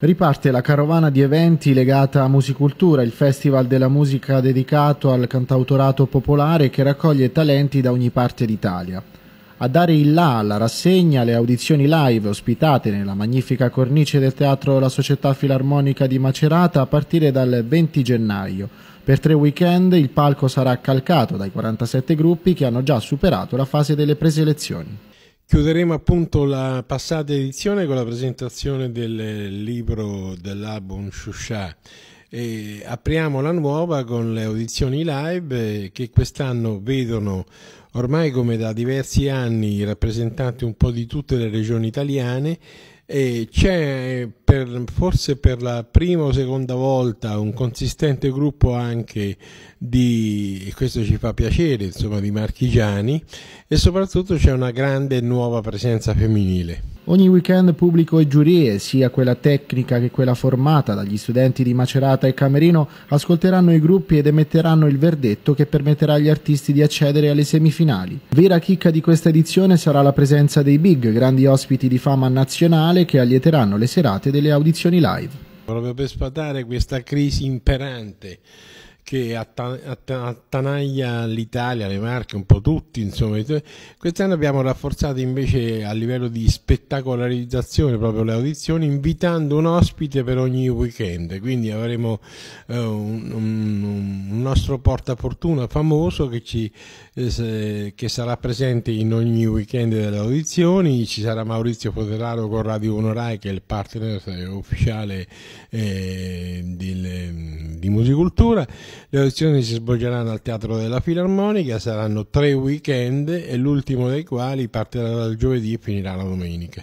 Riparte la carovana di eventi legata a Musicultura, il festival della musica dedicato al cantautorato popolare che raccoglie talenti da ogni parte d'Italia. A dare il là alla rassegna le audizioni live ospitate nella magnifica cornice del teatro La Società Filarmonica di Macerata a partire dal 20 gennaio. Per tre weekend il palco sarà calcato dai 47 gruppi che hanno già superato la fase delle preselezioni. Chiuderemo appunto la passata edizione con la presentazione del libro dell'album Shusha e apriamo la nuova con le audizioni live eh, che quest'anno vedono ormai come da diversi anni rappresentanti un po' di tutte le regioni italiane e c'è per, forse per la prima o seconda volta un consistente gruppo anche di, e questo ci fa piacere, insomma, di marchigiani e soprattutto c'è una grande e nuova presenza femminile. Ogni weekend pubblico e giurie, sia quella tecnica che quella formata dagli studenti di Macerata e Camerino, ascolteranno i gruppi ed emetteranno il verdetto che permetterà agli artisti di accedere alle semifinali. Vera chicca di questa edizione sarà la presenza dei big, grandi ospiti di fama nazionale che allieteranno le serate delle audizioni live. Proprio per sfatare questa crisi imperante che attanaglia l'Italia, le Marche, un po' tutti, insomma. Quest'anno abbiamo rafforzato invece a livello di spettacolarizzazione proprio le audizioni, invitando un ospite per ogni weekend, quindi avremo eh, un, un nostro portafortuna famoso che, ci, eh, che, sarà presente in ogni weekend delle audizioni, ci sarà Maurizio Foderaro con Radio 1 Rai che è il partner eh, ufficiale eh, di, di Musicultura, le audizioni si svolgeranno al Teatro della Filarmonica, saranno tre weekend e l'ultimo dei quali partirà dal giovedì e finirà la domenica.